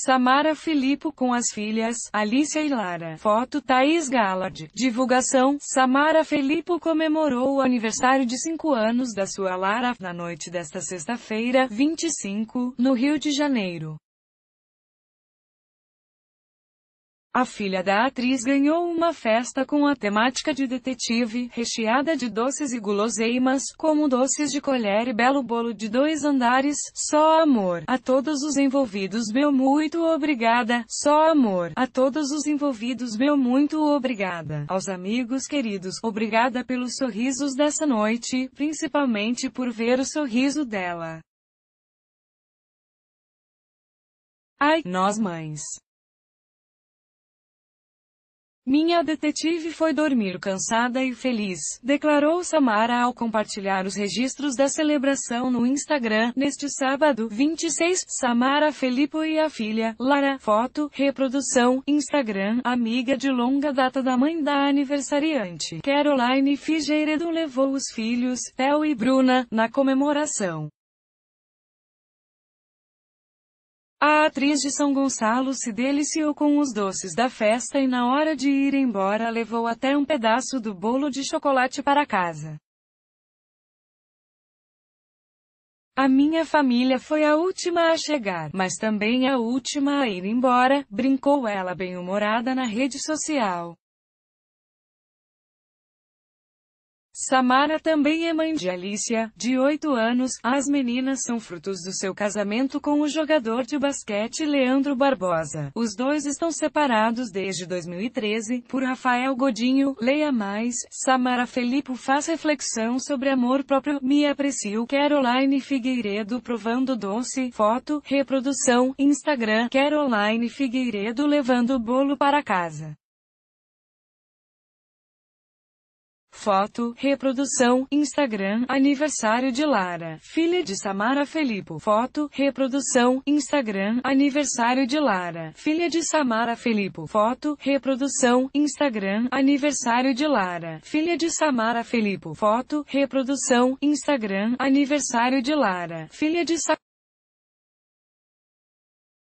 Samara Filippo com as filhas, Alicia e Lara. Foto Thaís Gallard. Divulgação, Samara Filippo comemorou o aniversário de 5 anos da sua Lara, na noite desta sexta-feira, 25, no Rio de Janeiro. A filha da atriz ganhou uma festa com a temática de detetive, recheada de doces e guloseimas, como doces de colher e belo bolo de dois andares, só amor. A todos os envolvidos meu muito obrigada, só amor. A todos os envolvidos meu muito obrigada. Aos amigos queridos, obrigada pelos sorrisos dessa noite, principalmente por ver o sorriso dela. Ai, nós mães. Minha detetive foi dormir cansada e feliz, declarou Samara ao compartilhar os registros da celebração no Instagram, neste sábado, 26, Samara Felipe e a filha, Lara, foto, reprodução, Instagram, amiga de longa data da mãe da aniversariante, Caroline Figueiredo levou os filhos, Theo e Bruna, na comemoração. A atriz de São Gonçalo se deliciou com os doces da festa e na hora de ir embora levou até um pedaço do bolo de chocolate para casa. A minha família foi a última a chegar, mas também a última a ir embora, brincou ela bem-humorada na rede social. Samara também é mãe de Alicia, de 8 anos. As meninas são frutos do seu casamento com o jogador de basquete Leandro Barbosa. Os dois estão separados desde 2013, por Rafael Godinho. Leia mais. Samara Felipe faz reflexão sobre amor próprio. Me aprecio. Caroline Figueiredo provando doce. Foto, reprodução, Instagram. Caroline Figueiredo levando o bolo para casa. Foto, reprodução, Instagram, aniversário de Lara, filha de Samara Felipe. Foto, reprodução, Instagram, aniversário de Lara, filha de Samara Felipe. Foto, reprodução, Instagram, aniversário de Lara, filha de Samara Felipe. Foto, reprodução, Instagram, aniversário de Lara, filha de Samara